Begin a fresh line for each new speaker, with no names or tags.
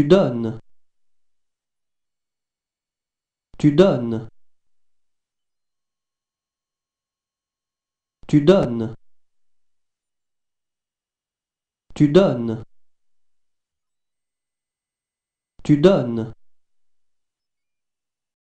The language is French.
Tu donnes. Tu donnes. Tu donnes. Tu donnes. Tu donnes.